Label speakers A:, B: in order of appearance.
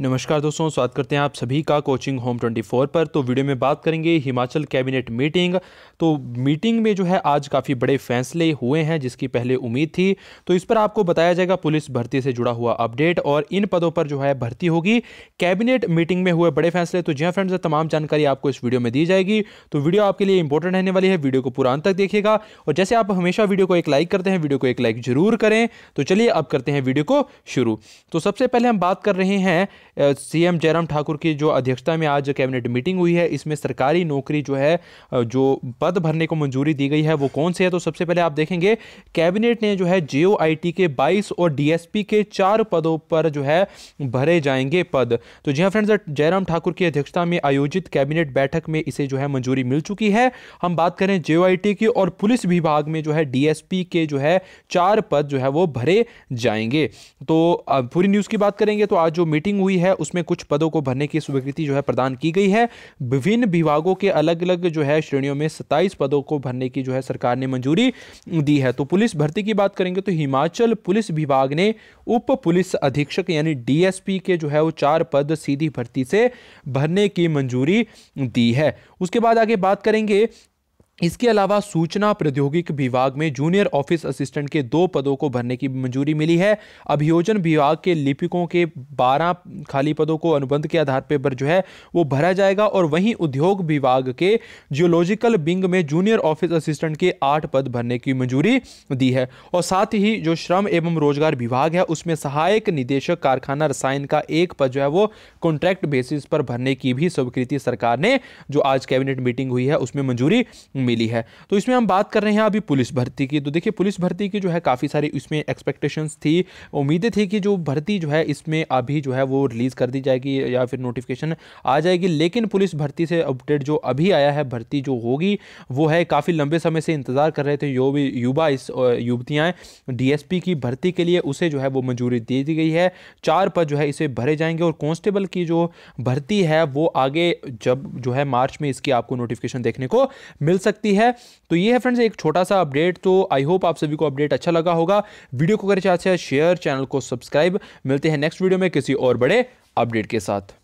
A: नमस्कार दोस्तों स्वागत करते हैं आप सभी का कोचिंग होम 24 पर तो वीडियो में बात करेंगे हिमाचल कैबिनेट मीटिंग तो मीटिंग में जो है आज काफ़ी बड़े फैसले हुए हैं जिसकी पहले उम्मीद थी तो इस पर आपको बताया जाएगा पुलिस भर्ती से जुड़ा हुआ अपडेट और इन पदों पर जो है भर्ती होगी कैबिनेट मीटिंग में हुए बड़े फैसले तो जी हाँ फ्रेंड्स तमाम जानकारी आपको इस वीडियो में दी जाएगी तो वीडियो आपके लिए इंपॉर्टेंट रहने वाली है वीडियो को पूरा अंत तक देखिएगा और जैसे आप हमेशा वीडियो को एक लाइक करते हैं वीडियो को एक लाइक जरूर करें तो चलिए अब करते हैं वीडियो को शुरू तो सबसे पहले हम बात कर रहे हैं सीएम जयराम ठाकुर की जो अध्यक्षता में आज कैबिनेट मीटिंग हुई है इसमें सरकारी नौकरी जो है जो पद भरने को मंजूरी दी गई है वो कौन से है तो सबसे पहले आप देखेंगे कैबिनेट ने जो है जे के बाईस और डीएसपी के चार पदों पर जो है भरे जाएंगे पद तो जी हाँ फ्रेंड्स जयराम ठाकुर की अध्यक्षता में आयोजित कैबिनेट बैठक में इसे जो है मंजूरी मिल चुकी है हम बात करें जे की और पुलिस विभाग में जो है डीएसपी के जो है चार पद जो है वो भरे जाएंगे तो पूरी न्यूज़ की बात करेंगे तो आज जो मीटिंग हुई है उसमें कुछ पदों को भरने की स्वीकृति जो है प्रदान की गई है विभिन्न विभागों के अलग अलग जो है श्रेणियों में सत्ताईस पदों को भरने की जो है सरकार ने मंजूरी दी है तो पुलिस भर्ती की बात करेंगे तो हिमाचल पुलिस विभाग ने उप पुलिस अधीक्षक यानी डीएसपी के जो है वो चार पद सीधी भर्ती से भरने की मंजूरी दी है उसके बाद आगे बात करेंगे इसके अलावा सूचना प्रौद्योगिकी विभाग में जूनियर ऑफिस असिस्टेंट के दो पदों को भरने की मंजूरी मिली है अभियोजन विभाग के लिपिकों के 12 खाली पदों को अनुबंध के आधार पर, पर जो है वो भरा जाएगा और वहीं उद्योग विभाग के जियोलॉजिकल विंग में जूनियर ऑफिस असिस्टेंट के आठ पद भरने की मंजूरी दी है और साथ ही जो श्रम एवं रोजगार विभाग है उसमें सहायक निदेशक कारखाना रसायन का एक पद जो है वो कॉन्ट्रैक्ट बेसिस पर भरने की भी स्वीकृति सरकार ने जो आज कैबिनेट मीटिंग हुई है उसमें मंजूरी मिली है तो इसमें हम बात कर रहे हैं अभी पुलिस भर्ती की तो देखिए पुलिस भर्ती की जो है काफ़ी सारी इसमें एक्सपेक्टेशंस थी उम्मीदें थी कि जो भर्ती जो है इसमें अभी जो है वो रिलीज़ कर दी जाएगी या फिर नोटिफिकेशन आ जाएगी लेकिन पुलिस भर्ती से अपडेट जो अभी आया है भर्ती जो होगी वो है काफ़ी लंबे समय से इंतज़ार कर रहे थे यो युवा इस युवतियाँ डीएसपी की भर्ती के लिए उसे जो है वो मंजूरी दे दी गई है चार पद जो है इसे भरे जाएंगे और कॉन्स्टेबल की जो भर्ती है वो आगे जब जो है मार्च में इसकी आपको नोटिफिकेशन देखने को मिल सके सकती है तो ये है फ्रेंड्स एक छोटा सा अपडेट तो आई होप आप सभी को अपडेट अच्छा लगा होगा वीडियो को करें हैं शेयर चैनल को सब्सक्राइब मिलते हैं नेक्स्ट वीडियो में किसी और बड़े अपडेट के साथ